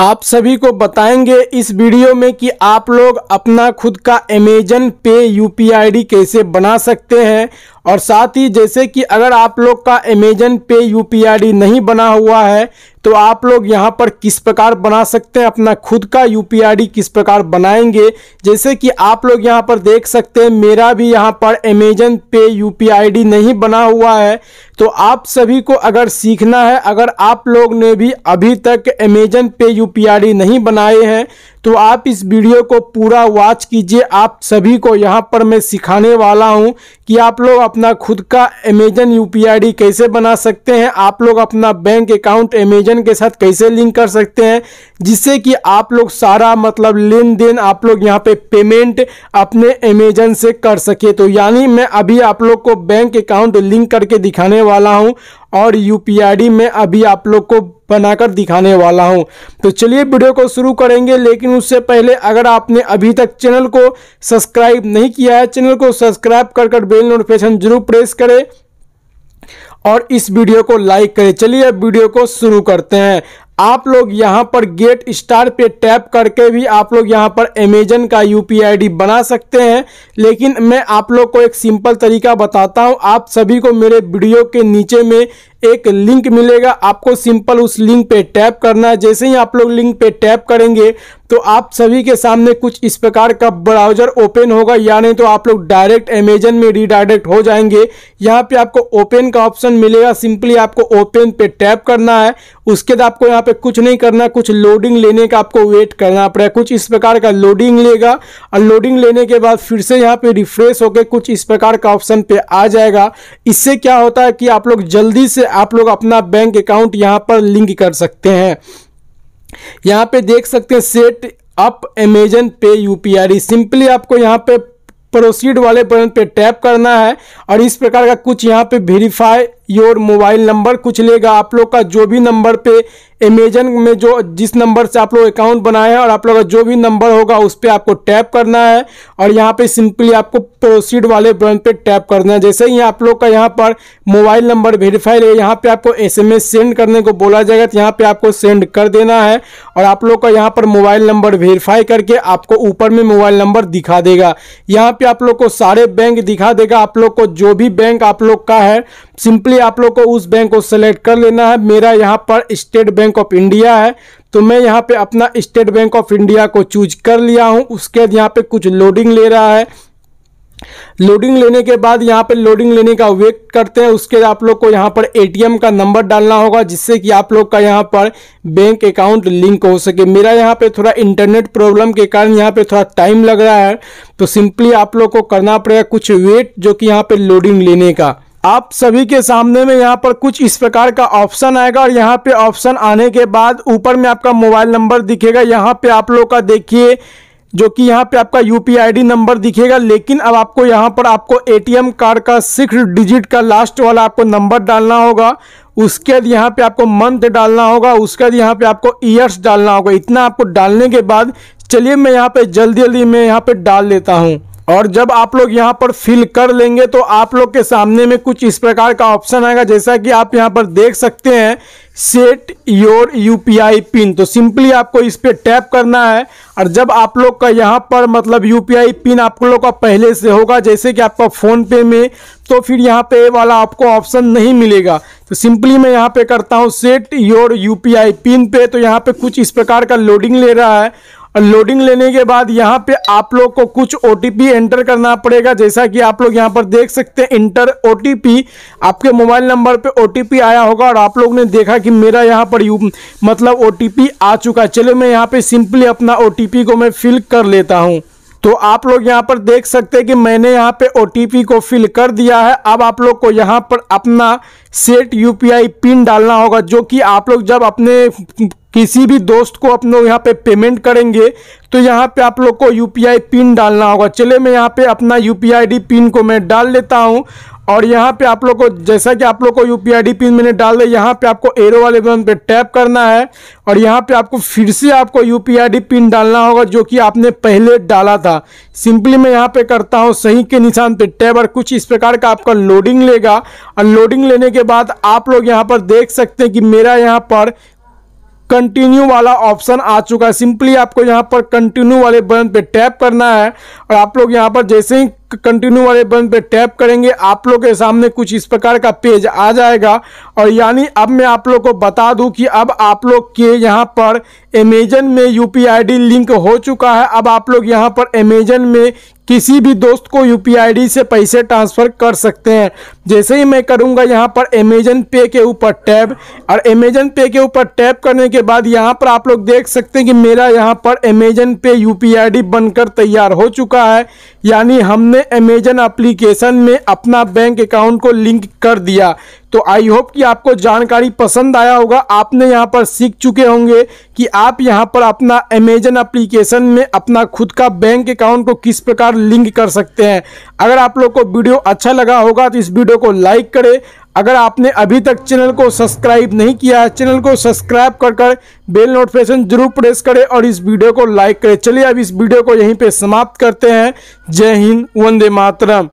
आप सभी को बताएंगे इस वीडियो में कि आप लोग अपना खुद का अमेजन पे यूपीआईडी कैसे बना सकते हैं और साथ ही जैसे कि अगर आप लोग का अमेजन पे यू पी नहीं बना हुआ है तो आप लोग यहाँ पर किस प्रकार बना सकते हैं अपना खुद का यू पी किस प्रकार बनाएंगे जैसे कि आप लोग यहाँ पर देख सकते हैं मेरा भी यहाँ पर अमेजन पे यू पी नहीं बना हुआ है तो आप सभी को अगर सीखना है अगर आप लोग ने भी अभी तक अमेजन पे यू पी नहीं बनाए हैं तो आप इस वीडियो को पूरा वॉच कीजिए आप सभी को यहाँ पर मैं सिखाने वाला हूँ कि आप लोग अपना खुद का अमेजन यू पी कैसे बना सकते हैं आप लोग अपना बैंक अकाउंट अमेजन के साथ कैसे लिंक कर सकते हैं जिससे कि आप लोग सारा मतलब लेन देन आप लोग यहाँ पे पेमेंट अपने अमेजन से कर सके तो यानी मैं अभी आप लोग को बैंक अकाउंट लिंक करके दिखाने वाला हूँ और यू पी में अभी आप लोग को बनाकर दिखाने वाला हूं तो चलिए वीडियो को शुरू करेंगे लेकिन उससे पहले अगर आपने अभी तक चैनल को सब्सक्राइब नहीं किया है चैनल को सब्सक्राइब कर कर बेल नोटिफिकेशन जरूर प्रेस करें और इस वीडियो को लाइक करें चलिए अब वीडियो को शुरू करते हैं आप लोग यहां पर गेट स्टार पे टैप करके भी आप लोग यहां पर अमेजन का यू पी बना सकते हैं लेकिन मैं आप लोग को एक सिंपल तरीका बताता हूं आप सभी को मेरे वीडियो के नीचे में एक लिंक मिलेगा आपको सिंपल उस लिंक पे टैप करना है जैसे ही आप लोग लिंक पे टैप करेंगे तो आप सभी के सामने कुछ इस प्रकार का ब्राउजर ओपन होगा या नहीं तो आप लोग डायरेक्ट अमेजन में रीडायरेक्ट हो जाएंगे यहाँ पे आपको ओपन का ऑप्शन मिलेगा सिंपली आपको ओपन पे टैप करना है उसके बाद आपको यहाँ पे कुछ नहीं करना कुछ लोडिंग लेने का आपको वेट करना पड़ेगा कुछ इस प्रकार का लोडिंग लेगा और लोडिंग लेने के बाद फिर से यहाँ पे रिफ्रेश होकर कुछ इस प्रकार का ऑप्शन पे आ जाएगा इससे क्या होता है कि आप लोग जल्दी से आप लोग अपना बैंक अकाउंट यहाँ पर लिंक कर सकते हैं यहाँ पे देख सकते हैं set up Amazon Pay you simply आपको यहाँ पे प्रोसीड वाले बटन पे टैप करना है और इस प्रकार का कुछ यहाँ पे वेरीफाई योर मोबाइल नंबर कुछ लेगा आप लोग का जो भी नंबर पे अमेजन में जो जिस नंबर से आप लोग अकाउंट बनाए हैं और आप लोग का जो भी नंबर होगा उस पर आपको टैप करना है और यहाँ पे सिंपली आपको प्रोसीड वाले बटन पे टैप करना है जैसे ही आप लोग का यहाँ पर मोबाइल नंबर वेरीफाई है यहाँ पे आपको एसएमएस सेंड करने को बोला जाएगा तो यहाँ पे आपको सेंड कर देना है और आप लोग का यहाँ पर मोबाइल नंबर वेरीफाई करके आपको ऊपर में मोबाइल नंबर दिखा देगा यहाँ पे आप लोग को सारे बैंक दिखा देगा आप लोग को जो भी बैंक आप लोग का है सिंपली लिए आप लोग को उस बैंक को सेलेक्ट कर लेना है मेरा यहाँ पर स्टेट बैंक ऑफ इंडिया है तो मैं यहाँ पे अपना स्टेट बैंक ऑफ इंडिया को चूज कर लिया हूँ उसके बाद यहाँ पे कुछ लोडिंग ले रहा है लोडिंग लेने के बाद यहाँ पे लोडिंग लेने का वेट करते हैं उसके आप लोग को यहाँ पर एटीएम का नंबर डालना होगा जिससे कि आप लोग का यहाँ पर बैंक अकाउंट लिंक हो सके मेरा यहाँ पे थोड़ा इंटरनेट प्रॉब्लम के कारण यहाँ पे थोड़ा टाइम लग रहा है तो सिंपली आप लोग को करना पड़ेगा कुछ वेट जो कि यहाँ पे लोडिंग लेने का आप सभी के सामने में यहाँ पर कुछ इस प्रकार का ऑप्शन आएगा और यहाँ पे ऑप्शन आने के बाद ऊपर में आपका मोबाइल नंबर दिखेगा यहाँ पे आप लोग का देखिए जो कि यहाँ पे आपका यू पी नंबर दिखेगा लेकिन अब आपको यहाँ पर आपको एटीएम कार्ड का सिक्स डिजिट का लास्ट वाला आपको नंबर डालना होगा उसके बाद यहाँ पे आपको मंथ डालना होगा उसके बाद यहाँ पे आपको ईयर्स डालना होगा इतना आपको डालने के बाद चलिए मैं यहाँ पे जल्दी जल्दी मैं यहाँ पे डाल लेता हूँ और जब आप लोग यहाँ पर फिल कर लेंगे तो आप लोग के सामने में कुछ इस प्रकार का ऑप्शन आएगा जैसा कि आप यहाँ पर देख सकते हैं सेट योर यू पिन तो सिंपली आपको इस पर टैप करना है और जब आप लोग का यहाँ पर मतलब यू पिन आप लोग का पहले से होगा जैसे कि आपका फ़ोन पे में तो फिर यहाँ पे वाला आपको ऑप्शन नहीं मिलेगा तो सिंपली मैं यहाँ पे करता हूँ सेट योर यू पिन पे तो यहाँ पे कुछ इस प्रकार का लोडिंग ले रहा है लोडिंग लेने के बाद यहाँ पे आप लोग को कुछ ओ एंटर करना पड़ेगा जैसा कि आप लोग यहाँ पर देख सकते हैं इंटर ओ आपके मोबाइल नंबर पे ओ आया होगा और आप लोग ने देखा कि मेरा यहाँ पर यू मतलब ओ आ चुका है चलो मैं यहाँ पे सिंपली अपना ओ को मैं फिल कर लेता हूँ तो आप लोग यहाँ पर देख सकते हैं कि मैंने यहाँ पे ओ को फिल कर दिया है अब आप लोग को यहाँ पर अपना सेट यू पिन डालना होगा जो कि आप लोग जब अपने किसी भी दोस्त को आप लोग यहाँ पे पेमेंट करेंगे तो यहाँ पे आप लोग को यू पिन डालना होगा चले मैं यहाँ पे अपना यू पी पिन को मैं डाल लेता हूँ और यहाँ पे आप लोग को जैसा कि आप लोग को यू पी पिन मैंने डाल दिया यहाँ पे आपको एरो वाले बटन पे टैप करना है और यहाँ पे आपको फिर से आपको यू पी पिन डालना होगा जो कि आपने पहले डाला था सिंपली मैं यहाँ पे करता हूँ सही के निशान पे टैप और कुछ इस प्रकार का आपका लोडिंग लेगा और लोडिंग लेने के बाद आप लोग यहाँ पर देख सकते हैं कि मेरा यहाँ पर कंटिन्यू वाला ऑप्शन आ चुका है सिंपली आपको यहाँ पर कंटिन्यू वाले बटन पे टैप करना है और आप लोग यहाँ पर जैसे ही कंटिन्यू वाले बटन पे टैप करेंगे आप लोग के सामने कुछ इस प्रकार का पेज आ जाएगा और यानी अब मैं आप लोग को बता दूं कि अब आप लोग के यहाँ पर अमेजन में यू लिंक हो चुका है अब आप लोग यहाँ पर अमेजन में किसी भी दोस्त को यू पी से पैसे ट्रांसफ़र कर सकते हैं जैसे ही मैं करूँगा यहाँ पर अमेजन पे के ऊपर टैब और अमेजन पे के ऊपर टैब करने के बाद यहाँ पर आप लोग देख सकते हैं कि मेरा यहाँ पर अमेजन पे यू पी बनकर तैयार हो चुका है यानी हमने अमेजन एप्लीकेशन में अपना बैंक अकाउंट को लिंक कर दिया तो आई होप कि आपको जानकारी पसंद आया होगा आपने यहाँ पर सीख चुके होंगे कि आप यहाँ पर अपना अमेजन एप्लीकेशन में अपना खुद का बैंक अकाउंट को किस प्रकार लिंक कर सकते हैं अगर आप लोग को वीडियो अच्छा लगा होगा तो इस वीडियो को लाइक करें अगर आपने अभी तक चैनल को सब्सक्राइब नहीं किया है चैनल को सब्सक्राइब कर कर बेल नोटिफिकेशन जरूर प्रेस करें और इस वीडियो को लाइक करें चलिए अब इस वीडियो को यहीं पे समाप्त करते हैं जय हिंद वंदे मातरम